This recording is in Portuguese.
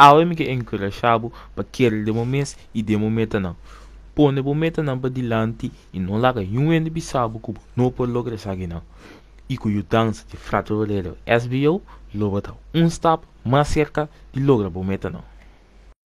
Ao ke que shabu pa kere de momens e de momenta não de momento não para dilanti e não laga yuen de bisabu kubo não pode logre sair não e com o dança de frato SBO logo está um stop mais cerca de lograr momenta não